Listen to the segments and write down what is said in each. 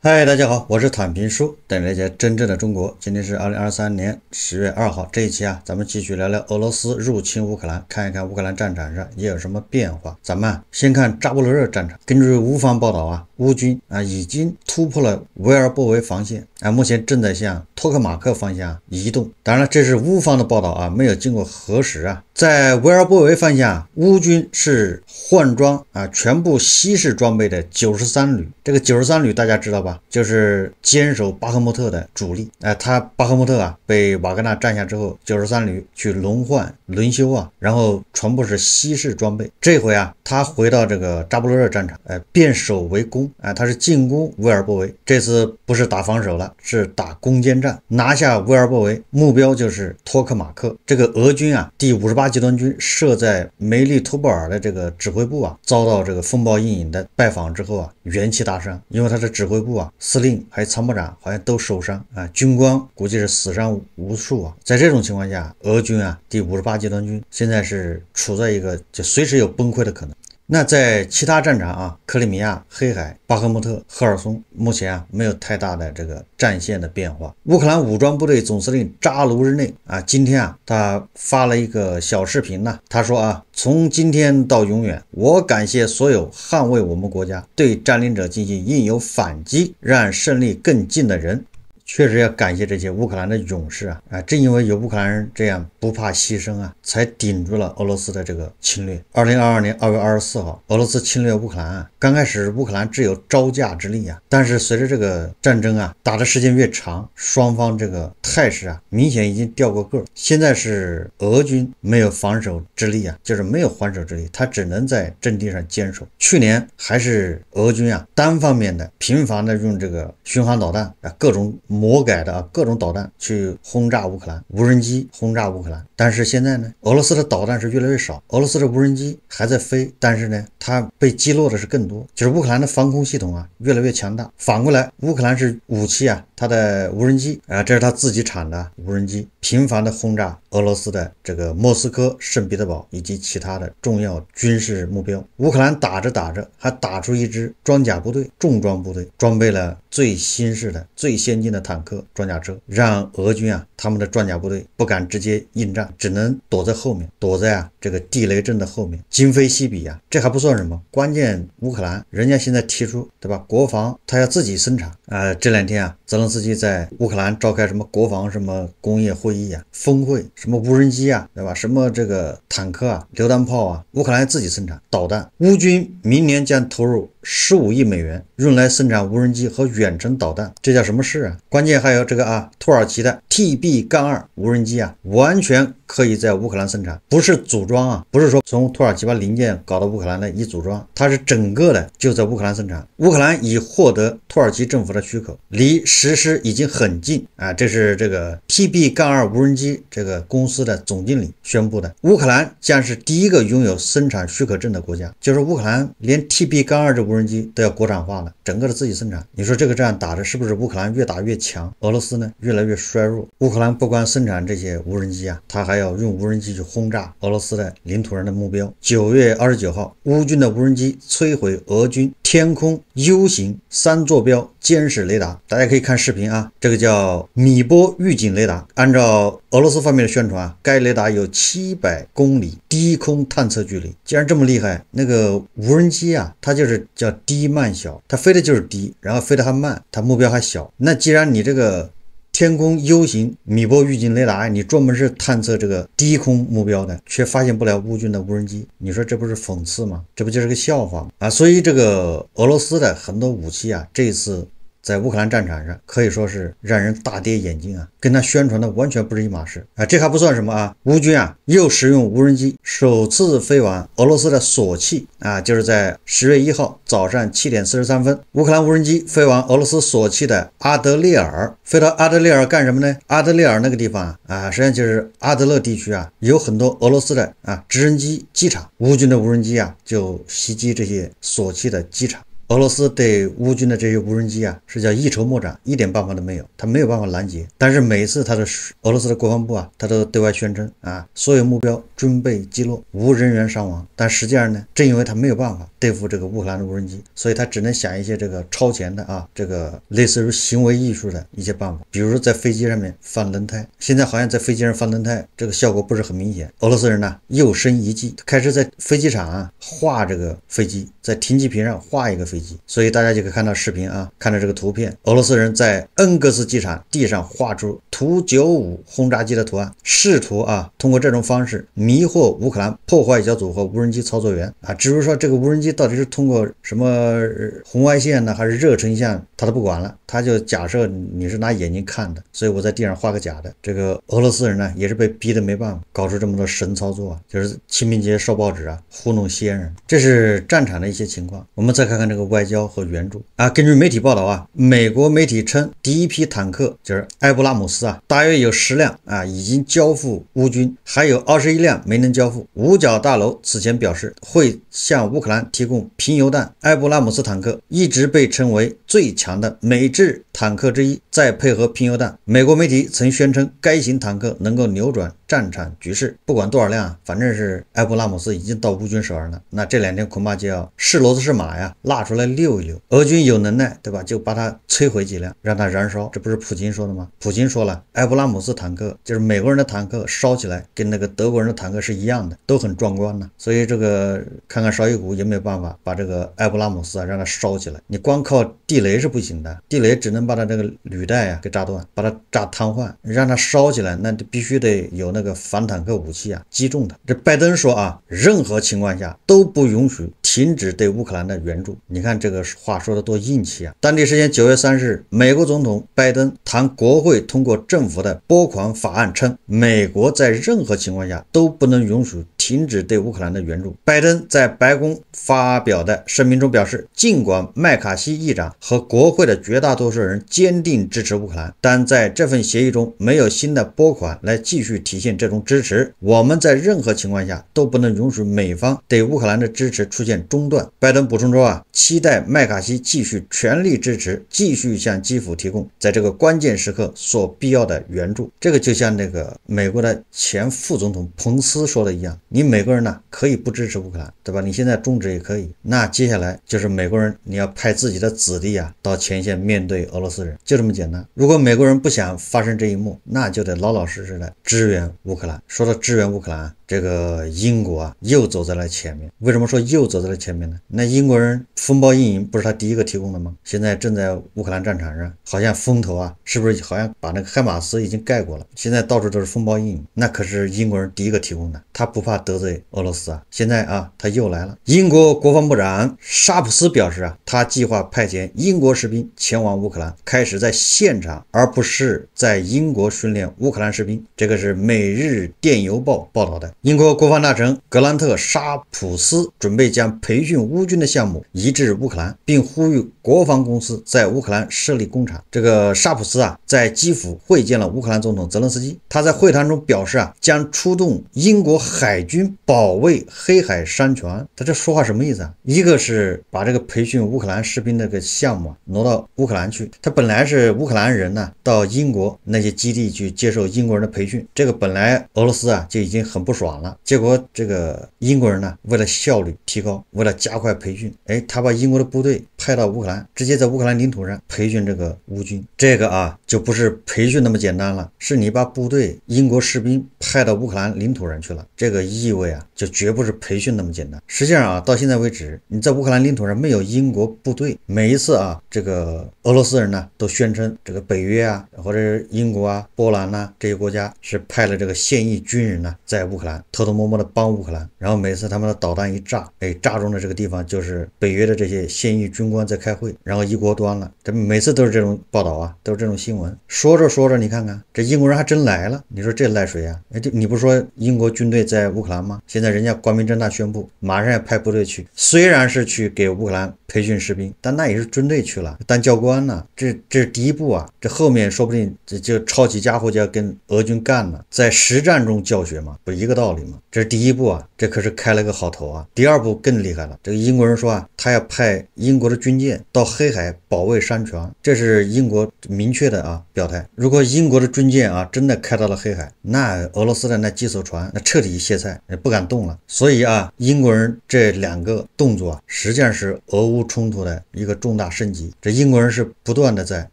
嗨，大家好，我是坦平叔，带你了解真正的中国。今天是二零二三年十月二号，这一期啊，咱们继续聊聊俄罗斯入侵乌克兰，看一看乌克兰战场上也有什么变化。咱们啊，先看扎波罗热战场。根据乌方报道啊。乌军啊已经突破了维尔波维防线啊，目前正在向托克马克方向移动。当然，了，这是乌方的报道啊，没有经过核实啊。在维尔波维方向，乌军是换装啊，全部西式装备的九十三旅。这个九十三旅大家知道吧？就是坚守巴赫穆特的主力。哎，他巴赫穆特啊被瓦格纳占下之后，九十三旅去轮换轮休啊，然后全部是西式装备。这回啊。他回到这个扎布罗热战场，哎，变守为攻，哎，他是进攻威尔伯维。这次不是打防守了，是打攻坚战，拿下威尔伯维，目标就是托克马克。这个俄军啊，第五十八集团军设在梅利托波尔的这个指挥部啊，遭到这个风暴阴影的拜访之后啊，元气大伤，因为他的指挥部啊，司令还有参谋长好像都受伤啊，军官估计是死伤无数啊。在这种情况下，俄军啊，第五十八集团军现在是处在一个就随时有崩溃的可能。那在其他战场啊，克里米亚、黑海、巴赫穆特、赫尔松，目前啊没有太大的这个战线的变化。乌克兰武装部队总司令扎卢日内啊，今天啊他发了一个小视频呢，他说啊，从今天到永远，我感谢所有捍卫我们国家、对占领者进行应有反击、让胜利更近的人。确实要感谢这些乌克兰的勇士啊！啊，正因为有乌克兰人这样不怕牺牲啊，才顶住了俄罗斯的这个侵略。二零二二年二月二十四号，俄罗斯侵略乌克兰，啊，刚开始乌克兰只有招架之力啊，但是随着这个战争啊打的时间越长，双方这个态势啊明显已经掉过个儿，现在是俄军没有防守之力啊，就是没有还手之力，他只能在阵地上坚守。去年还是俄军啊单方面的频繁的用这个巡航导弹啊各种。魔改的啊，各种导弹去轰炸乌克兰，无人机轰炸乌克兰。但是现在呢，俄罗斯的导弹是越来越少，俄罗斯的无人机还在飞，但是呢，它被击落的是更多。就是乌克兰的防空系统啊，越来越强大。反过来，乌克兰是武器啊，它的无人机啊，这是它自己产的无人机，频繁的轰炸。俄罗斯的这个莫斯科、圣彼得堡以及其他的重要军事目标，乌克兰打着打着还打出一支装甲部队、重装部队，装备了最新式的、最先进的坦克、装甲车，让俄军啊他们的装甲部队不敢直接应战，只能躲在后面，躲在啊这个地雷阵的后面。今非昔比啊，这还不算什么，关键乌克兰人家现在提出对吧？国防他要自己生产啊，这两天啊。泽连斯基在乌克兰召开什么国防、什么工业会议啊？峰会什么无人机啊，对吧？什么这个坦克啊、榴弹炮啊，乌克兰自己生产导弹，乌军明年将投入。十五亿美元用来生产无人机和远程导弹，这叫什么事啊？关键还有这个啊，土耳其的 TB-2 杠无人机啊，完全可以在乌克兰生产，不是组装啊，不是说从土耳其把零件搞到乌克兰来一组装，它是整个的就在乌克兰生产。乌克兰已获得土耳其政府的许可，离实施已经很近啊。这是这个 TB-2 杠无人机这个公司的总经理宣布的，乌克兰将是第一个拥有生产许可证的国家，就是乌克兰连 TB-2 杠这。无人机都要国产化了，整个的自己生产。你说这个战打的是不是乌克兰越打越强，俄罗斯呢越来越衰弱？乌克兰不光生产这些无人机啊，他还要用无人机去轰炸俄罗斯的领土上的目标。九月二十九号，乌军的无人机摧毁俄军天空 U 型三坐标监视雷达，大家可以看视频啊，这个叫米波预警雷达。按照俄罗斯方面的宣传，该雷达有七百公里低空探测距离，既然这么厉害，那个无人机啊，它就是叫低慢小，它飞的就是低，然后飞的还慢，它目标还小。那既然你这个天空 U 型米波预警雷达，你专门是探测这个低空目标的，却发现不了乌军的无人机，你说这不是讽刺吗？这不就是个笑话吗？啊，所以这个俄罗斯的很多武器啊，这次。在乌克兰战场上可以说是让人大跌眼镜啊，跟他宣传的完全不是一码事啊！这还不算什么啊，乌军啊又使用无人机首次飞往俄罗斯的索契啊，就是在十月一号早上七点四十三分，乌克兰无人机飞往俄罗斯索契的阿德列尔，飞到阿德列尔干什么呢？阿德列尔那个地方啊啊，实际上就是阿德勒地区啊，有很多俄罗斯的啊直升机机场，乌军的无人机啊就袭击这些索契的机场。俄罗斯对乌军的这些无人机啊，是叫一筹莫展，一点办法都没有。他没有办法拦截，但是每次他的俄罗斯的国防部啊，他都对外宣称啊，所有目标均被击落，无人员伤亡。但实际上呢，正因为他没有办法对付这个乌克兰的无人机，所以他只能想一些这个超前的啊，这个类似于行为艺术的一些办法，比如说在飞机上面放轮胎。现在好像在飞机上放轮胎，这个效果不是很明显。俄罗斯人呢又生一计，开始在飞机场啊画这个飞机，在停机坪上画一个飞。所以大家就可以看到视频啊，看到这个图片，俄罗斯人在恩格斯机场地上画出图九五轰炸机的图案，试图啊通过这种方式迷惑乌克兰破坏小组和无人机操作员啊，至于说这个无人机到底是通过什么红外线呢，还是热成像，他都不管了，他就假设你是拿眼睛看的，所以我在地上画个假的。这个俄罗斯人呢，也是被逼得没办法，搞出这么多神操作，就是清明节烧报纸啊，糊弄先人。这是战场的一些情况，我们再看看这个。外交和援助啊，根据媒体报道啊，美国媒体称第一批坦克就是埃布拉姆斯啊，大约有十辆啊已经交付乌军，还有二十一辆没能交付。五角大楼此前表示会向乌克兰提供贫油弹。埃布拉姆斯坦克一直被称为最强的美制坦克之一，再配合贫油弹，美国媒体曾宣称该型坦克能够扭转。战场局势不管多少辆，反正是埃布拉姆斯已经到乌军手上了。那这两天恐怕就要是骡子是马呀，拉出来溜一溜。俄军有能耐，对吧？就把它摧毁几辆，让它燃烧。这不是普京说的吗？普京说了，埃布拉姆斯坦克就是美国人的坦克，烧起来跟那个德国人的坦克是一样的，都很壮观呢。所以这个看看绍伊古有没有办法把这个埃布拉姆斯啊让它烧起来。你光靠地雷是不行的，地雷只能把它这个履带啊给炸断，把它炸瘫痪，让它烧起来，那必须得有那。那个反坦克武器啊，击中他。这拜登说啊，任何情况下都不允许停止对乌克兰的援助。你看这个话说的多硬气啊！当地时间九月三十日，美国总统拜登谈国会通过政府的拨款法案，称美国在任何情况下都不能允许。停止对乌克兰的援助。拜登在白宫发表的声明中表示，尽管麦卡锡议长和国会的绝大多数人坚定支持乌克兰，但在这份协议中没有新的拨款来继续体现这种支持。我们在任何情况下都不能允许美方对乌克兰的支持出现中断。拜登补充说：“啊，期待麦卡锡继续全力支持，继续向基辅提供在这个关键时刻所必要的援助。”这个就像那个美国的前副总统彭斯说的一样。你美国人呢可以不支持乌克兰，对吧？你现在终止也可以。那接下来就是美国人，你要派自己的子弟啊到前线面对俄罗斯人，就这么简单。如果美国人不想发生这一幕，那就得老老实实的支援乌克兰。说到支援乌克兰。这个英国啊，又走在了前面。为什么说又走在了前面呢？那英国人风暴阴影不是他第一个提供的吗？现在正在乌克兰战场上，好像风头啊，是不是好像把那个哈马斯已经盖过了？现在到处都是风暴阴影，那可是英国人第一个提供的。他不怕得罪俄罗斯啊。现在啊，他又来了。英国国防部长沙普斯表示啊，他计划派遣英国士兵前往乌克兰，开始在现场，而不是在英国训练乌克兰士兵。这个是每日电邮报报道的。英国国防大臣格兰特·沙普斯准备将培训乌军的项目移至乌克兰，并呼吁国防公司在乌克兰设立工厂。这个沙普斯啊，在基辅会见了乌克兰总统泽连斯基。他在会谈中表示啊，将出动英国海军保卫黑海山泉。他这说话什么意思啊？一个是把这个培训乌克兰士兵那个项目挪到乌克兰去。他本来是乌克兰人呢，到英国那些基地去接受英国人的培训。这个本来俄罗斯啊就已经很不爽。结果，这个英国人呢，为了效率提高，为了加快培训，哎，他把英国的部队派到乌克兰，直接在乌克兰领土上培训这个乌军。这个啊，就不是培训那么简单了，是你把部队、英国士兵派到乌克兰领土上去了。这个意味啊，就绝不是培训那么简单。实际上啊，到现在为止，你在乌克兰领土上没有英国部队。每一次啊，这个俄罗斯人呢，都宣称这个北约啊，或者英国啊、波兰呐这些国家是派了这个现役军人呢，在乌克兰。偷偷摸摸的帮乌克兰，然后每次他们的导弹一炸，被炸中的这个地方就是北约的这些现役军官在开会，然后一锅端了。这每次都是这种报道啊，都是这种新闻。说着说着，你看看这英国人还真来了，你说这赖谁啊？哎，这你不说英国军队在乌克兰吗？现在人家光明正大宣布，马上要派部队去，虽然是去给乌克兰。培训士兵，但那也是军队去了当教官呢。这这是第一步啊，这后面说不定这就抄起家伙就要跟俄军干了，在实战中教学嘛，不一个道理吗？这是第一步啊，这可是开了个好头啊。第二步更厉害了，这个英国人说啊，他要派英国的军舰到黑海保卫山船，这是英国明确的啊表态。如果英国的军舰啊真的开到了黑海，那俄罗斯的那几艘船那彻底卸菜，也不敢动了。所以啊，英国人这两个动作啊，实际上是俄乌。冲突的一个重大升级，这英国人是不断的在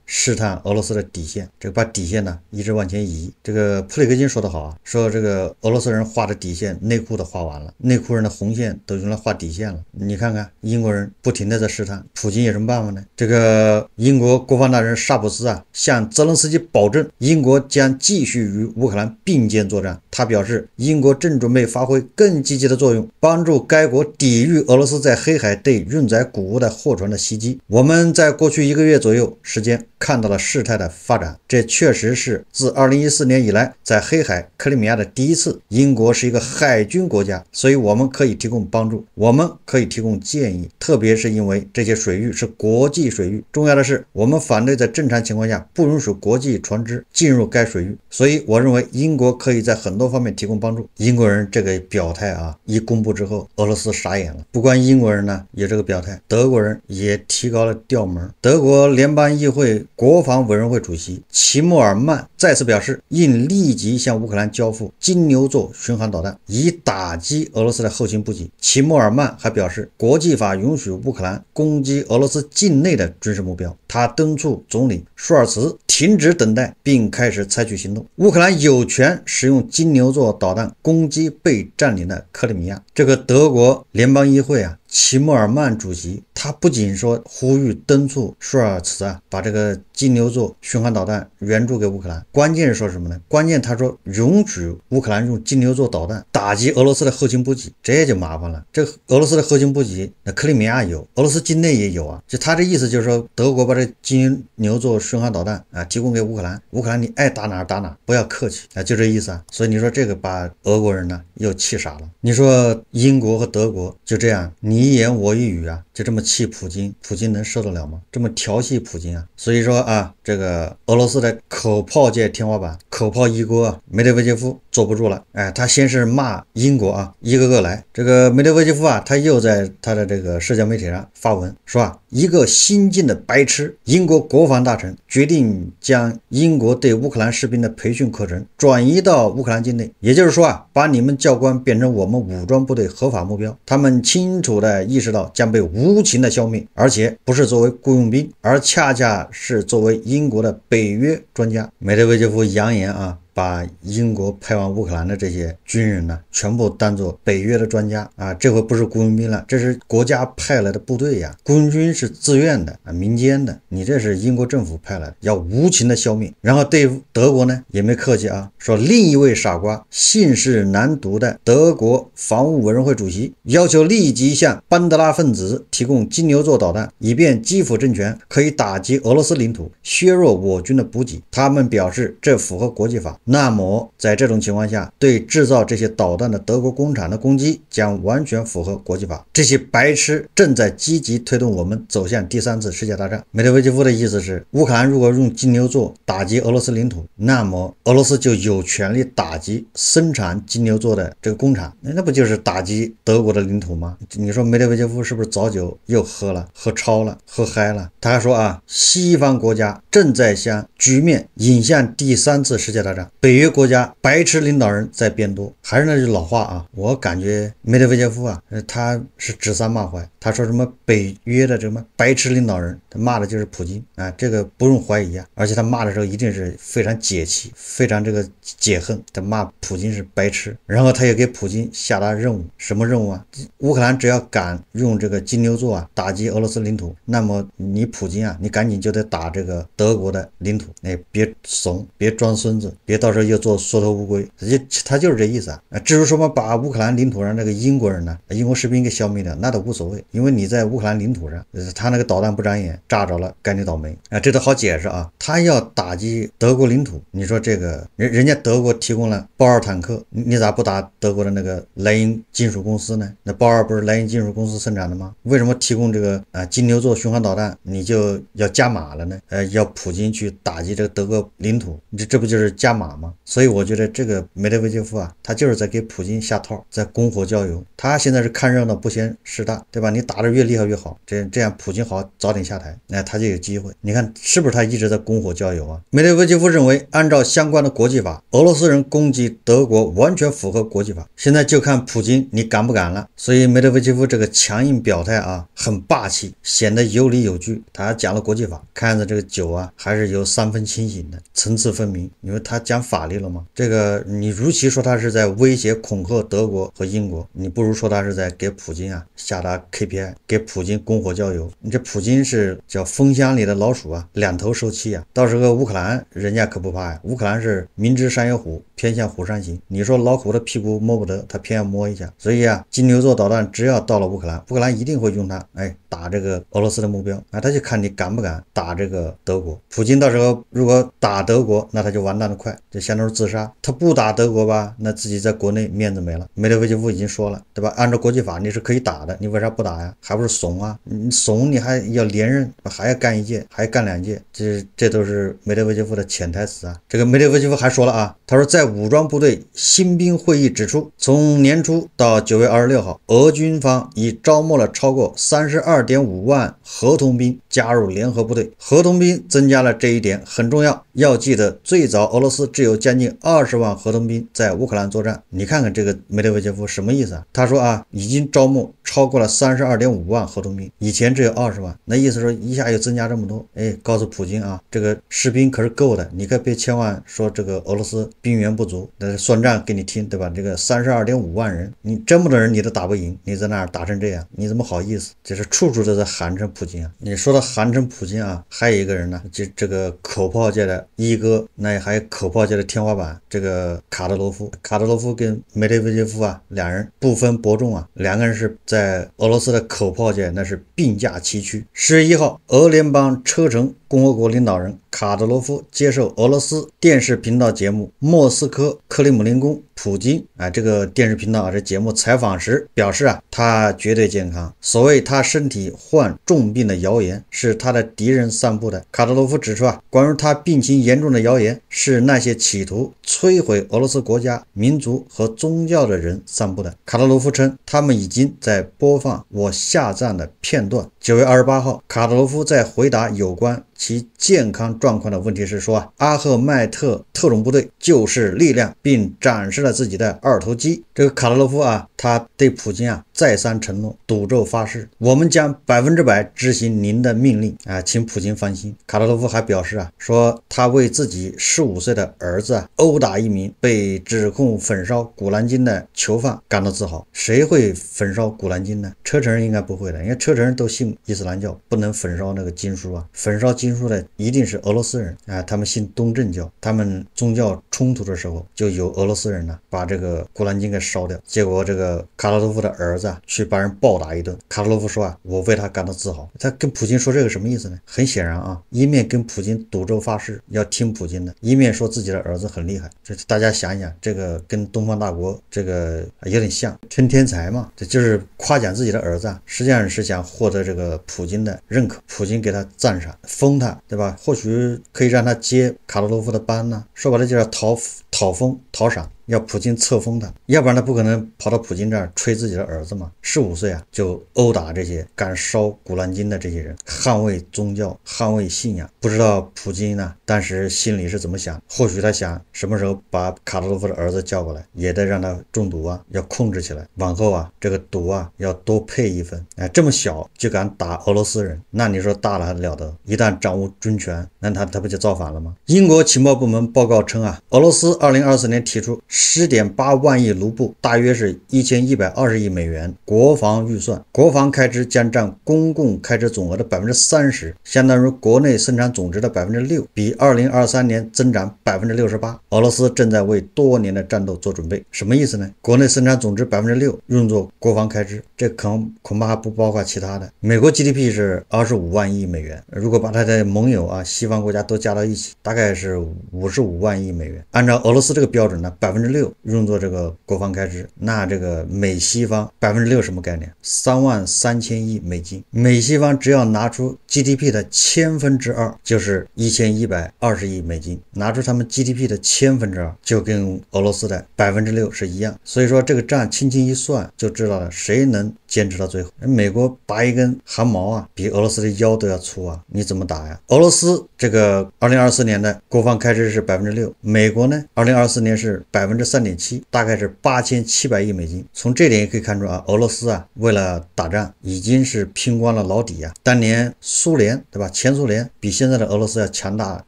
试探俄罗斯的底线，这个把底线呢一直往前移。这个普里克金说的好啊，说这个俄罗斯人画的底线内裤都画完了，内裤人的红线都用来画底线了。你看看英国人不停的在试探，普京有什么办法呢？这个英国国防大臣沙普斯啊，向泽连斯基保证，英国将继续与乌克兰并肩作战。他表示，英国正准备发挥更积极的作用，帮助该国抵御俄罗斯在黑海对运载谷。带货船的袭击，我们在过去一个月左右时间看到了事态的发展。这确实是自2014年以来在黑海克里米亚的第一次。英国是一个海军国家，所以我们可以提供帮助，我们可以提供建议，特别是因为这些水域是国际水域。重要的是，我们反对在正常情况下不允许国际船只进入该水域。所以我认为英国可以在很多方面提供帮助。英国人这个表态啊，一公布之后，俄罗斯傻眼了。不光英国人呢有这个表态，德德国人也提高了调门。德国联邦议会国防委员会主席齐默尔曼再次表示，应立即向乌克兰交付金牛座巡航导弹，以打击俄罗斯的后勤补给。齐默尔曼还表示，国际法允许乌克兰攻击俄罗斯境内的军事目标。他敦促总理舒尔茨停止等待，并开始采取行动。乌克兰有权使用金牛座导弹攻击被占领的克里米亚。这个德国联邦议会啊。齐默尔曼主席，他不仅说呼吁敦促舒尔茨啊，把这个。金牛座巡航导弹援助给乌克兰，关键是说什么呢？关键他说允许乌克兰用金牛座导弹打击俄罗斯的后勤补给，这就麻烦了。这俄罗斯的后勤补给，那克里米亚有，俄罗斯境内也有啊。就他这意思，就是说德国把这金牛座巡航导弹啊提供给乌克兰，乌克兰你爱打哪打哪，不要客气啊，就这意思啊。所以你说这个把俄国人呢又气傻了。你说英国和德国就这样你一言我一语啊，就这么气普京，普京能受得了吗？这么调戏普京啊，所以说。啊，这个俄罗斯的口炮界天花板，口炮一锅，梅德韦杰夫坐不住了。哎，他先是骂英国啊，一个个来。这个梅德韦杰夫啊，他又在他的这个社交媒体上发文，说。啊，一个新晋的白痴，英国国防大臣决定将英国对乌克兰士兵的培训课程转移到乌克兰境内，也就是说啊，把你们教官变成我们武装部队合法目标。他们清楚的意识到将被无情的消灭，而且不是作为雇佣兵，而恰恰是作为英国的北约专家。梅德韦杰夫扬言啊。把英国派往乌克兰的这些军人呢，全部当做北约的专家啊！这回不是雇佣兵了，这是国家派来的部队呀。雇佣军是自愿的啊，民间的。你这是英国政府派来的，要无情的消灭。然后对德国呢，也没客气啊，说另一位傻瓜，姓氏难读的德国防务委员会主席，要求立即向班德拉分子提供金牛座导弹，以便基辅政权可以打击俄罗斯领土，削弱我军的补给。他们表示这符合国际法。那么，在这种情况下，对制造这些导弹的德国工厂的攻击将完全符合国际法。这些白痴正在积极推动我们走向第三次世界大战。梅德韦杰夫的意思是，乌克兰如果用金牛座打击俄罗斯领土，那么俄罗斯就有权利打击生产金牛座的这个工厂。那不就是打击德国的领土吗？你说梅德韦杰夫是不是早酒又喝了，喝超了，喝嗨了？他还说啊，西方国家正在向局面引向第三次世界大战。北约国家白痴领导人在变多。还是那句老话啊，我感觉梅德韦杰夫啊，他是指桑骂槐。他说什么北约的什么白痴领导人，他骂的就是普京啊，这个不用怀疑啊。而且他骂的时候一定是非常解气，非常这个解恨。他骂普京是白痴，然后他也给普京下达任务，什么任务啊？乌克兰只要敢用这个金牛座啊打击俄罗斯领土，那么你普京啊，你赶紧就得打这个德国的领土，哎，别怂，别装孙子，别到时候又做缩头乌龟，就他就是这意思啊。啊，至于说嘛，把乌克兰领土上那个英国人呢，英国士兵给消灭掉，那都无所谓，因为你在乌克兰领土上，他那个导弹不长眼，炸着了，跟你倒霉啊，这都好解释啊。他要打击德国领土，你说这个人人家德国提供了豹二坦克，你咋不打德国的那个莱茵金属公司呢？那豹二不是莱茵金属公司生产的吗？为什么提供这个啊金牛座巡航导弹，你就要加码了呢？呃，要普京去打击这个德国领土，这这不就是加码吗？所以我觉得这个梅德韦杰夫啊，他就。就是在给普京下套，在供火浇油。他现在是看热闹不嫌事大，对吧？你打的越厉害越好，这这样普京好早点下台，那他就有机会。你看是不是他一直在供火浇油啊？梅德韦杰夫认为，按照相关的国际法，俄罗斯人攻击德国完全符合国际法。现在就看普京你敢不敢了。所以梅德韦杰夫这个强硬表态啊，很霸气，显得有理有据。他还讲了国际法，看样子这个酒啊还是有三分清醒的，层次分明。你说他讲法律了吗？这个你如其说他是在。威胁恐吓德国和英国，你不如说他是在给普京啊下达 KPI，给普京供火浇油。你这普京是叫风箱里的老鼠啊，两头受气啊。到时候乌克兰人家可不怕呀，乌克兰是明知山有虎，偏向虎山行。你说老虎的屁股摸不得，他偏要摸一下。所以啊，金牛座导弹只要到了乌克兰，乌克兰一定会用它，哎，打这个俄罗斯的目标啊。他就看你敢不敢打这个德国。普京到时候如果打德国，那他就完蛋的快，就相当于自杀。他不打德国吧，那自己。在国内面子没了，梅德韦杰夫已经说了，对吧？按照国际法你是可以打的，你为啥不打呀？还不是怂啊！你怂你还要连任，还要干一届，还干两届，这这都是梅德韦杰夫的潜台词啊！这个梅德韦杰夫还说了啊，他说在武装部队新兵会议指出，从年初到九月二十六号，俄军方已招募了超过三十二点五万合同兵加入联合部队，合同兵增加了这一点很重要，要记得，最早俄罗斯只有将近二十万合同兵在乌克兰作战。你看看这个梅德韦杰夫什么意思啊？他说啊，已经招募超过了三十二点五万合同兵，以前只有二十万，那意思说一下又增加这么多。哎，告诉普京啊，这个士兵可是够的，你可别千万说这个俄罗斯兵源不足，那算账给你听，对吧？这个三十二点五万人，你这么多人你都打不赢，你在那儿打成这样，你怎么好意思？就是处处都在寒碜普京啊！你说的寒碜普京啊，还有一个人呢，就这个口炮界的一哥，那还有口炮界的天花板，这个卡德罗夫，卡德罗夫。夫跟梅德韦杰夫啊，两人不分伯仲啊，两个人是，在俄罗斯的口炮界那是并驾齐驱。十月一号，俄联邦车臣共和国领导人卡德罗夫接受俄罗斯电视频道节目《莫斯科克里姆林宫》。普京啊，这个电视频道啊，这节目采访时表示啊，他绝对健康。所谓他身体患重病的谣言，是他的敌人散布的。卡德罗夫指出啊，关于他病情严重的谣言，是那些企图摧毁俄罗斯国家、民族和宗教的人散布的。卡德罗夫称，他们已经在播放我下葬的片段。九月二十八号，卡德罗夫在回答有关。其健康状况的问题是说阿赫迈特特种部队就是力量，并展示了自己的二头肌。这个卡德罗夫啊，他对普京啊。再三承诺、赌咒发誓，我们将百分之百执行您的命令啊，请普京放心。卡特罗夫还表示啊，说他为自己十五岁的儿子啊殴打一名被指控焚烧古兰经的囚犯感到自豪。谁会焚烧古兰经呢？车臣应该不会的，因为车臣都信伊斯兰教，不能焚烧那个经书啊。焚烧经书的一定是俄罗斯人啊，他们信东正教。他们宗教冲突的时候，就有俄罗斯人呢把这个古兰经给烧掉。结果这个卡特罗夫的儿子。去把人暴打一顿，卡洛夫说啊，我为他感到自豪。他跟普京说这个什么意思呢？很显然啊，一面跟普京赌咒发誓要听普京的，一面说自己的儿子很厉害。这大家想一想，这个跟东方大国这个有点像，称天才嘛，这就是夸奖自己的儿子，实际上是想获得这个普京的认可，普京给他赞赏，封他，对吧？或许可以让他接卡洛夫的班呢。说白了就是讨讨封讨赏。要普京册封他，要不然他不可能跑到普京这儿吹自己的儿子嘛。十五岁啊，就殴打这些敢烧《古兰经》的这些人，捍卫宗教，捍卫信仰。不知道普京呢，当时心里是怎么想？或许他想，什么时候把卡特洛夫的儿子叫过来，也得让他中毒啊，要控制起来。往后啊，这个毒啊，要多配一分。哎，这么小就敢打俄罗斯人，那你说大了了得。一旦掌握军权，那他他不就造反了吗？英国情报部门报告称啊，俄罗斯二零二四年提出。十点八万亿卢布，大约是一千一百二十亿美元。国防预算、国防开支将占公共开支总额的百分之三十，相当于国内生产总值的百分之六，比二零二三年增长百分之六十八。俄罗斯正在为多年的战斗做准备，什么意思呢？国内生产总值百分之六用作国防开支，这恐恐怕还不包括其他的。美国 GDP 是二十五万亿美元，如果把它的盟友啊、西方国家都加到一起，大概是五十五万亿美元。按照俄罗斯这个标准呢，百分。六用作这个国防开支，那这个美西方百分之六什么概念？三万三千亿美金，美西方只要拿出 GDP 的千分之二，就是一千一百二十亿美金，拿出他们 GDP 的千分之二，就跟俄罗斯的百分之六是一样。所以说这个账轻轻一算就知道了，谁能？坚持到最后，美国拔一根汗毛啊，比俄罗斯的腰都要粗啊，你怎么打呀？俄罗斯这个二零二四年的国防开支是百分之六，美国呢，二零二四年是百分之三点七，大概是八千七百亿美金。从这点也可以看出啊，俄罗斯啊，为了打仗已经是拼光了老底啊。当年苏联对吧？前苏联比现在的俄罗斯要强大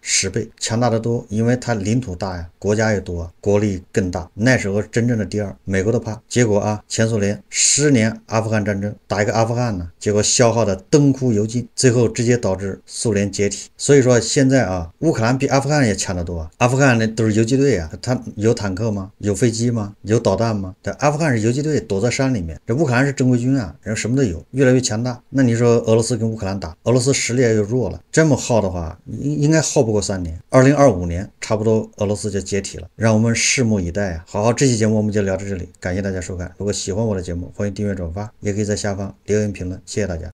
十倍，强大的多，因为它领土大呀，国家也多，国力更大。那时候真正的第二，美国都怕。结果啊，前苏联十年阿富汗。战争打一个阿富汗呢，结果消耗的灯枯油尽，最后直接导致苏联解体。所以说现在啊，乌克兰比阿富汗也强得多啊。阿富汗那都是游击队啊，他有坦克吗？有飞机吗？有导弹吗？这阿富汗是游击队，躲在山里面。这乌克兰是正规军啊，人什么都有，越来越强大。那你说俄罗斯跟乌克兰打，俄罗斯实力又弱了，这么耗的话，应应该耗不过三年。二零二五年差不多俄罗斯就解体了，让我们拭目以待啊！好好，这期节目我们就聊到这里，感谢大家收看。如果喜欢我的节目，欢迎订阅转发。也可以在下方留言评论，谢谢大家。